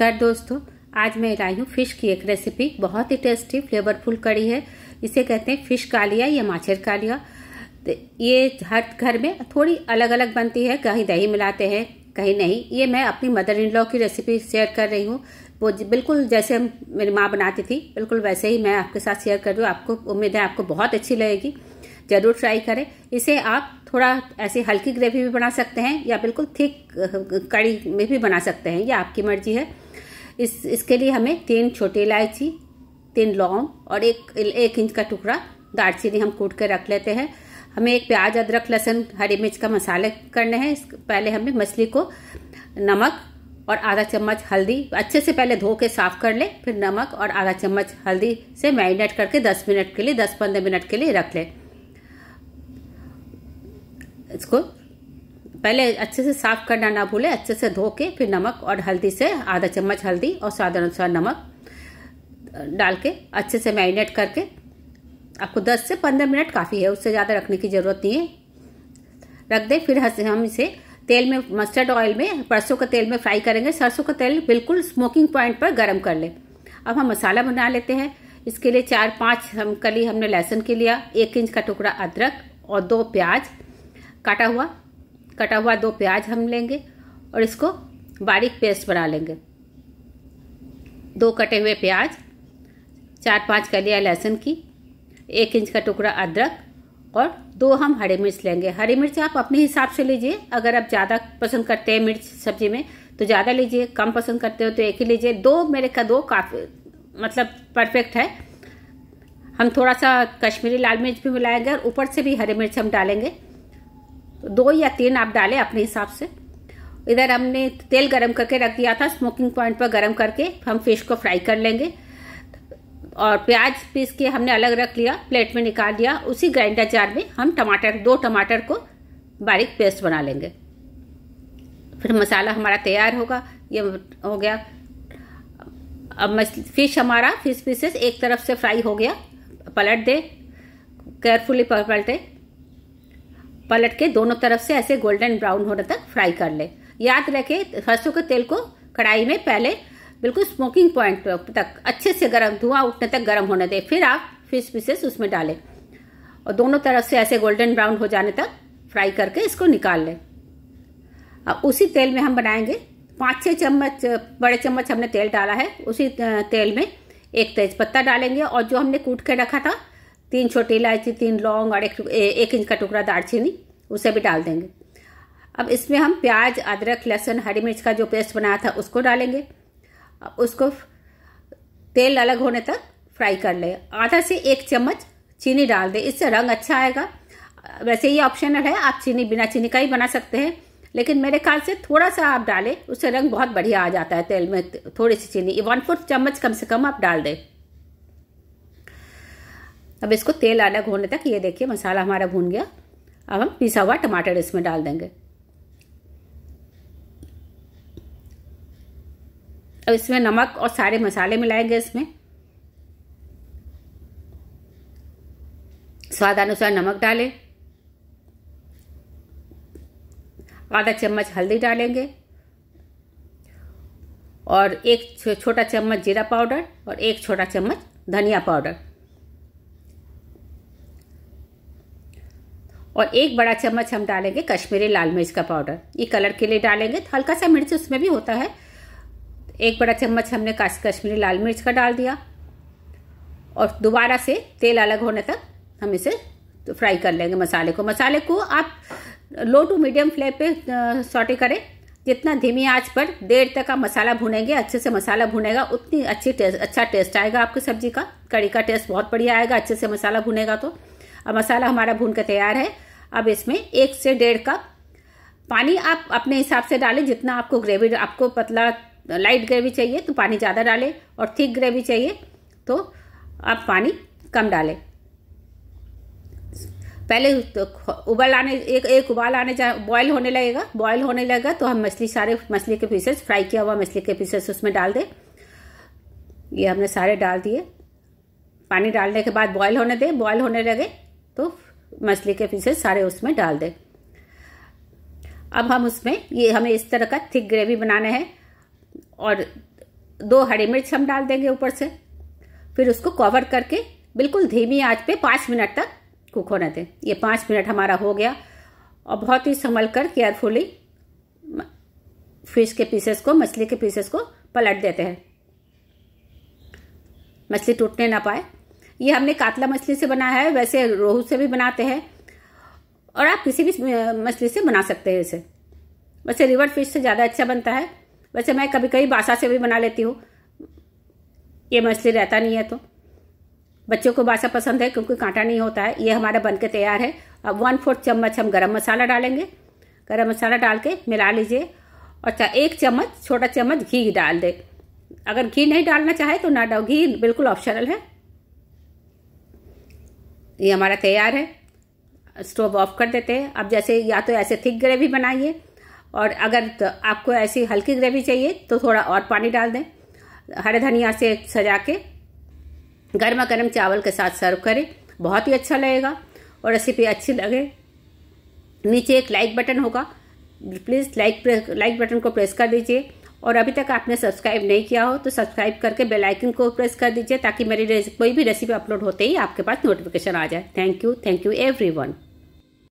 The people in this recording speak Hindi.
नमस्कार दोस्तों आज मैं लाई हूँ फिश की एक रेसिपी बहुत ही टेस्टी फ्लेवरफुल कड़ी है इसे कहते हैं फिश कालिया या माछेर कालिया तो ये हर घर में थोड़ी अलग अलग बनती है कहीं दही मिलाते हैं कहीं नहीं ये मैं अपनी मदर इन लॉ की रेसिपी शेयर कर रही हूँ वो बिल्कुल जैसे मेरी माँ बनाती थी बिल्कुल वैसे ही मैं आपके साथ शेयर कर रही हूँ आपको उम्मीद है आपको बहुत अच्छी लगेगी ज़रूर ट्राई करें इसे आप थोड़ा ऐसे हल्की ग्रेवी भी बना सकते हैं या बिल्कुल थिक कड़ी में भी बना सकते हैं ये आपकी मर्जी है इस इसके लिए हमें तीन छोटी इलायची तीन लौंग और एक एक इंच का टुकड़ा दालचीनी हम कूट कर रख लेते हैं हमें एक प्याज अदरक लहसुन हरी मिर्च का मसाले करने हैं पहले हमें मछली को नमक और आधा चम्मच हल्दी अच्छे से पहले धो के साफ कर ले फिर नमक और आधा चम्मच हल्दी से मैरिनेट करके 10 मिनट के लिए 10-15 मिनट के लिए रख ले इसको पहले अच्छे से साफ करना ना भूले अच्छे से धो के फिर नमक और हल्दी से आधा चम्मच हल्दी और स्वाद अनुसार नमक डाल के अच्छे से मैरिनेट करके आपको 10 से 15 मिनट काफ़ी है उससे ज़्यादा रखने की ज़रूरत नहीं है रख दें फिर हम इसे तेल में मस्टर्ड ऑयल में सरसों का तेल में फ्राई करेंगे सरसों का तेल बिल्कुल स्मोकिंग पॉइंट पर गर्म कर लें अब हम मसाला बना लेते हैं इसके लिए चार पाँच हम कली हमने लहसुन के लिया एक इंच का टुकड़ा अदरक और दो प्याज काटा हुआ कटा हुआ दो प्याज हम लेंगे और इसको बारीक पेस्ट बना लेंगे दो कटे हुए प्याज चार पांच कलियाँ लहसुन की एक इंच का टुकड़ा अदरक और दो हम हरी मिर्च लेंगे हरी मिर्च आप अपने हिसाब से लीजिए अगर आप ज़्यादा पसंद करते हैं मिर्च सब्जी में तो ज़्यादा लीजिए कम पसंद करते हो तो एक ही लीजिए दो मेरे का दो काफ़ी मतलब परफेक्ट है हम थोड़ा सा कश्मीरी लाल मिर्च भी मिलाएंगे और ऊपर से भी हरी मिर्च हम डालेंगे तो दो या तीन आप डालें अपने हिसाब से इधर हमने तेल गरम करके रख दिया था स्मोकिंग पॉइंट पर गरम करके हम फिश को फ्राई कर लेंगे और प्याज पीस के हमने अलग रख लिया प्लेट में निकाल लिया उसी ग्राइंडर जार में हम टमाटर दो टमाटर को बारीक पेस्ट बना लेंगे फिर मसाला हमारा तैयार होगा ये हो गया अब फिश हमारा फिश पीसेस एक तरफ से फ्राई हो गया पलट दे केयरफुली पलटे पलट के दोनों तरफ से ऐसे गोल्डन ब्राउन होने तक फ्राई कर ले याद रखे सरसों के तेल को कढ़ाई में पहले बिल्कुल स्मोकिंग पॉइंट तक अच्छे से गर्म धुआं उठने तक गर्म होने दे फिर आप फिश पीसेस उसमें डालें और दोनों तरफ से ऐसे गोल्डन ब्राउन हो जाने तक फ्राई करके इसको निकाल लें अब उसी तेल में हम बनाएंगे पाँच छः चम्मच बड़े चम्मच हमने तेल डाला है उसी तेल में एक तेज पत्ता डालेंगे और जो हमने कूट के रखा था तीन छोटी इलायची तीन लौंग और एक एक इंच का टुकड़ा दालचीनी उसे भी डाल देंगे अब इसमें हम प्याज अदरक लहसुन हरी मिर्च का जो पेस्ट बनाया था उसको डालेंगे उसको तेल अलग होने तक फ्राई कर ले आधा से एक चम्मच चीनी डाल दें इससे रंग अच्छा आएगा वैसे ये ऑप्शनल है आप चीनी बिना चीनी का ही बना सकते हैं लेकिन मेरे ख्याल से थोड़ा सा आप डालें उससे रंग बहुत बढ़िया आ जाता है तेल में थोड़ी सी चीनी वन फोर्थ चम्मच कम से कम आप डाल दें अब इसको तेल आधा घूनने तक ये देखिए मसाला हमारा भून गया अब हम पिसा हुआ टमाटर इसमें डाल देंगे अब इसमें नमक और सारे मसाले मिलाएंगे इसमें स्वाद अनुसार नमक डालें आधा चम्मच हल्दी डालेंगे और एक छोटा चम्मच जीरा पाउडर और एक छोटा चम्मच धनिया पाउडर और एक बड़ा चम्मच हम डालेंगे कश्मीरी लाल मिर्च का पाउडर ये कलर के लिए डालेंगे तो हल्का सा मिर्च उसमें भी होता है एक बड़ा चम्मच हमने कश्मीरी लाल मिर्च का डाल दिया और दोबारा से तेल अलग होने तक हम इसे फ्राई कर लेंगे मसाले को मसाले को आप लो टू मीडियम फ्लेम पे सॉटे करें जितना धीमी आंच पर देर तक आप मसाला भुनेंगे अच्छे से मसाला भुनेगा उतनी अच्छी टेस्ट अच्छा टेस्ट आएगा आपकी सब्जी का कड़ी का टेस्ट बहुत बढ़िया आएगा अच्छे से मसाला भुनेगा तो अब मसाला हमारा भून कर तैयार है अब इसमें एक से डेढ़ कप पानी आप अपने हिसाब से डालें जितना आपको ग्रेवी आपको पतला लाइट ग्रेवी चाहिए तो पानी ज़्यादा डालें और थिक ग्रेवी चाहिए तो आप पानी कम डालें पहले तो उबाल आने एक एक उबाल आने जाए बॉयल होने लगेगा बॉयल होने लगेगा तो हम मछली सारे मछली के पीसेस फ्राई किया हुआ मछली के पीसेस उसमें डाल दें ये हमने सारे डाल दिए पानी डालने के बाद बॉयल होने दें बॉयल होने लगे तो मछली के पीसेस सारे उसमें डाल दें अब हम उसमें ये हमें इस तरह का थिक ग्रेवी बनाना है और दो हरी मिर्च हम डाल देंगे ऊपर से फिर उसको कवर करके बिल्कुल धीमी आंच पे पाँच मिनट तक कुक होने दें ये पाँच मिनट हमारा हो गया और बहुत ही संभल कर केयरफुली फिश के पीसेस को मछली के पीसेस को पलट देते हैं मछली टूटने ना पाए ये हमने कातला मछली से बनाया है वैसे रोहू से भी बनाते हैं और आप किसी भी मछली से बना सकते हैं इसे वैसे रिवर फिश से ज़्यादा अच्छा बनता है वैसे मैं कभी कभी बासा से भी बना लेती हूँ ये मछली रहता नहीं है तो बच्चों को बासा पसंद है क्योंकि कांटा नहीं होता है ये हमारा बन के तैयार है अब वन फोर्थ चम्मच हम गरम मसाला डालेंगे गरम मसाला डाल के मिला लीजिए और एक चम्मच छोटा चम्मच घी डाल दे अगर घी नहीं डालना चाहे तो ना डाल घी बिल्कुल ऑप्शनल है ये हमारा तैयार है स्टोव ऑफ कर देते हैं अब जैसे या तो ऐसे थिक ग्रेवी बनाइए और अगर तो आपको ऐसी हल्की ग्रेवी चाहिए तो थोड़ा और पानी डाल दें हरे धनिया से सजा के गर्मा गर्म चावल के साथ सर्व करें बहुत ही अच्छा लगेगा और रेसिपी अच्छी लगे नीचे एक लाइक बटन होगा प्लीज़ लाइक लाइक बटन को प्रेस कर दीजिए और अभी तक आपने सब्सक्राइब नहीं किया हो तो सब्सक्राइब करके बेल आइकन को प्रेस कर दीजिए ताकि मेरी कोई भी रेसिपी अपलोड होते ही आपके पास नोटिफिकेशन आ जाए thank you thank you everyone